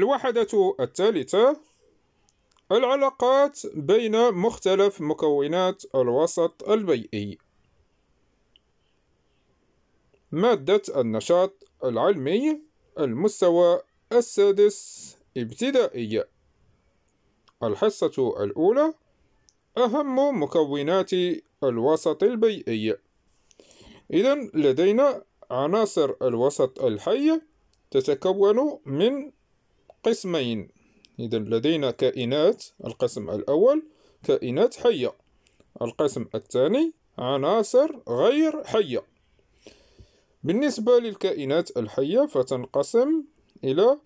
الوحدة الثالثة العلاقات بين مختلف مكونات الوسط البيئي مادة النشاط العلمي المستوى السادس ابتدائي الحصة الأولى أهم مكونات الوسط البيئي إذا لدينا عناصر الوسط الحي تتكون من قسمين إذا لدينا كائنات القسم الأول كائنات حية القسم الثاني عناصر غير حية بالنسبة للكائنات الحية فتنقسم إلى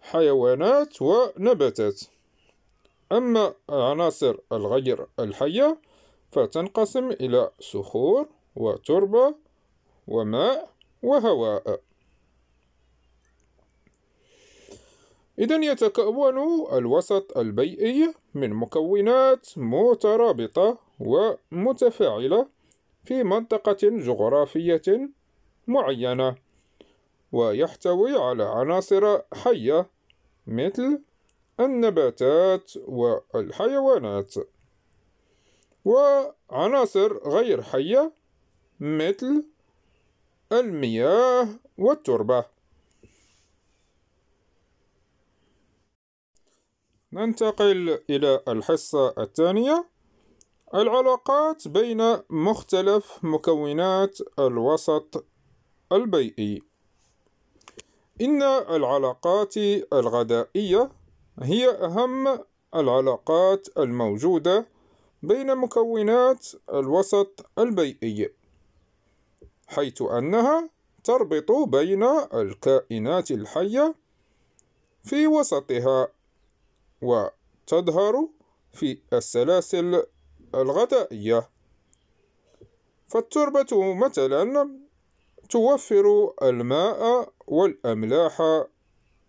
حيوانات ونباتات أما عناصر الغير الحية فتنقسم إلى صخور وتربة وماء وهواء إذا يتكون الوسط البيئي من مكونات مترابطة ومتفاعلة في منطقة جغرافية معينة ويحتوي على عناصر حية مثل النباتات والحيوانات وعناصر غير حية مثل المياه والتربة ننتقل إلى الحصة الثانية العلاقات بين مختلف مكونات الوسط البيئي إن العلاقات الغذائية هي أهم العلاقات الموجودة بين مكونات الوسط البيئي حيث أنها تربط بين الكائنات الحية في وسطها وتظهر في السلاسل الغذائية فالتربة مثلا توفر الماء والأملاح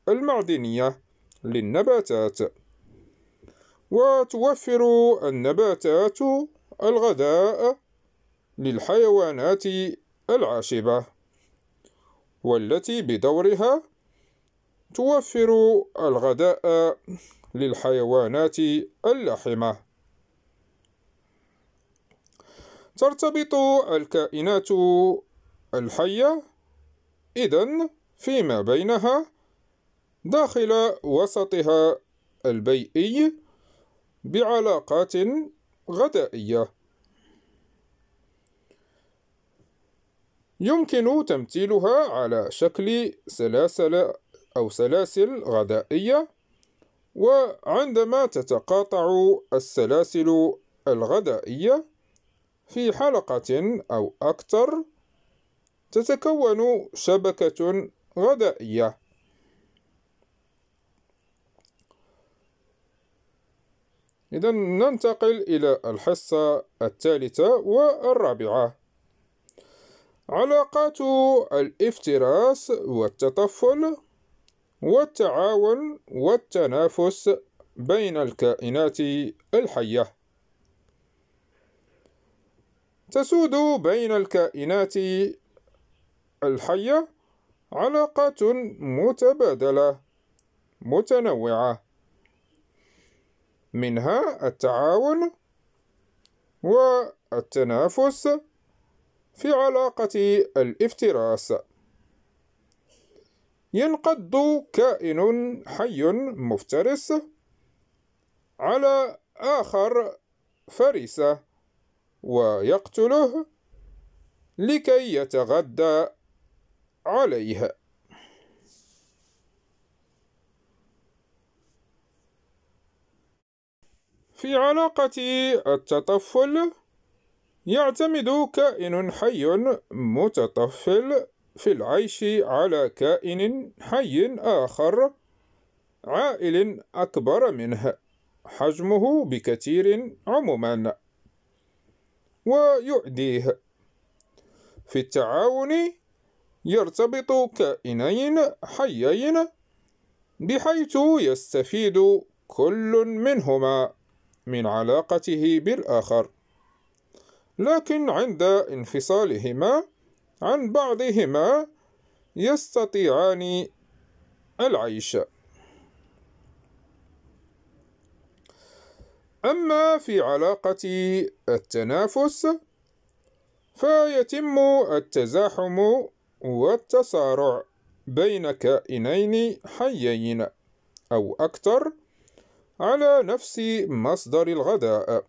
المعدنية للنباتات وتوفر النباتات الغذاء للحيوانات العاشبة والتي بدورها توفر الغذاء للحيوانات اللحمة ترتبط الكائنات الحية إذن فيما بينها داخل وسطها البيئي بعلاقات غذائية يمكن تمثيلها على شكل سلاسل أو سلاسل غذائية وعندما تتقاطع السلاسل الغذائية في حلقة أو أكثر تتكون شبكة غذائية إذا ننتقل إلى الحصة الثالثة والرابعة علاقات الافتراس والتطفل والتعاون والتنافس بين الكائنات الحية تسود بين الكائنات الحية علاقة متبادلة متنوعة منها التعاون والتنافس في علاقة الافتراس ينقض كائن حي مفترس على آخر فريسة ويقتله لكي يتغذى عليها في علاقة التطفل يعتمد كائن حي متطفل في العيش على كائن حي آخر عائل أكبر منه حجمه بكثير عموما ويعديه في التعاون يرتبط كائنين حيين بحيث يستفيد كل منهما من علاقته بالآخر لكن عند انفصالهما عن بعضهما يستطيعان العيش أما في علاقة التنافس فيتم التزاحم والتصارع بين كائنين حيين أو أكثر على نفس مصدر الغذاء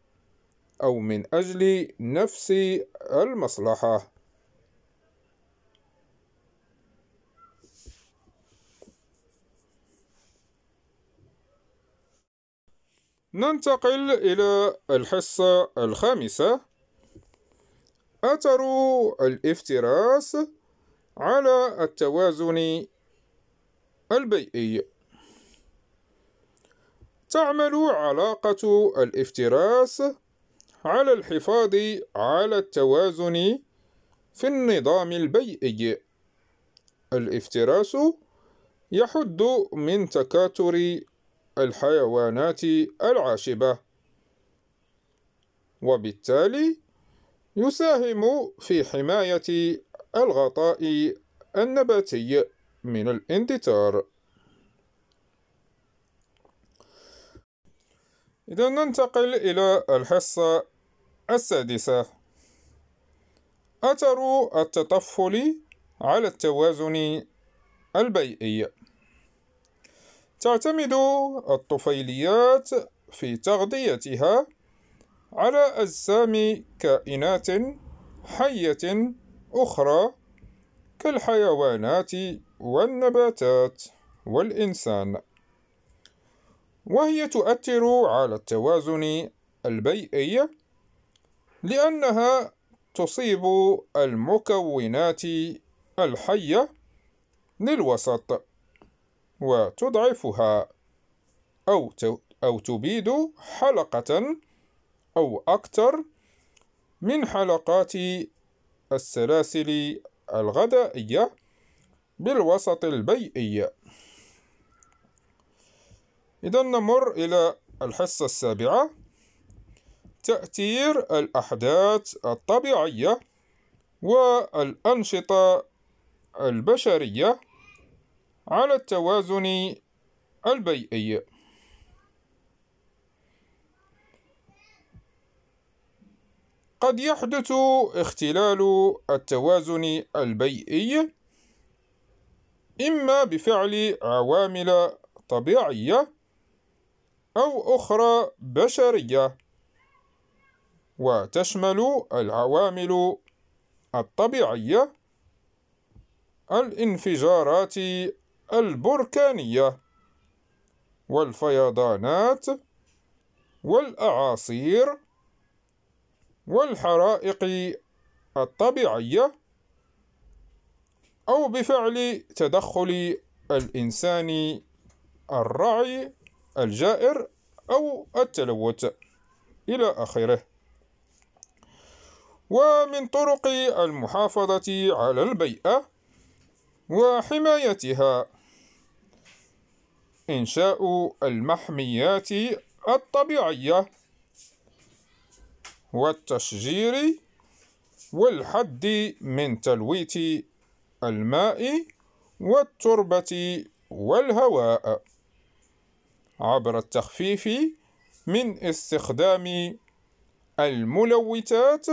أو من أجل نفس المصلحة ننتقل إلى الحصة الخامسة أثر الافتراس على التوازن البيئي تعمل علاقة الافتراس على الحفاظ على التوازن في النظام البيئي الافتراس يحد من تكاثر الحيوانات العاشبة وبالتالي يساهم في حماية الغطاء النباتي من الاندثار إذا ننتقل إلى الحصة السادسة أثر التطفل على التوازن البيئي تعتمد الطفيليات في تغذيتها على أجسام كائنات حية أخرى كالحيوانات والنباتات والإنسان وهي تؤثر على التوازن البيئي لأنها تصيب المكونات الحية للوسط وتضعفها أو أو تبيد حلقة أو أكثر من حلقات السلاسل الغذائية بالوسط البيئي إذا نمر إلى الحصة السابعة تأثير الأحداث الطبيعية والأنشطة البشرية على التوازن البيئي قد يحدث اختلال التوازن البيئي إما بفعل عوامل طبيعية أو أخرى بشرية وتشمل العوامل الطبيعية الانفجارات البركانية والفيضانات والأعاصير والحرائق الطبيعية أو بفعل تدخل الإنسان الرعي الجائر أو التلوث إلى آخره ومن طرق المحافظة على البيئة وحمايتها إنشاء المحميات الطبيعية والتشجير والحد من تلويث الماء والتربة والهواء عبر التخفيف من استخدام الملوثات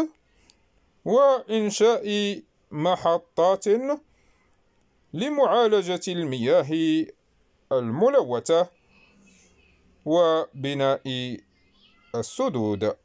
وإنشاء محطات لمعالجة المياه الملوثة وبناء السدود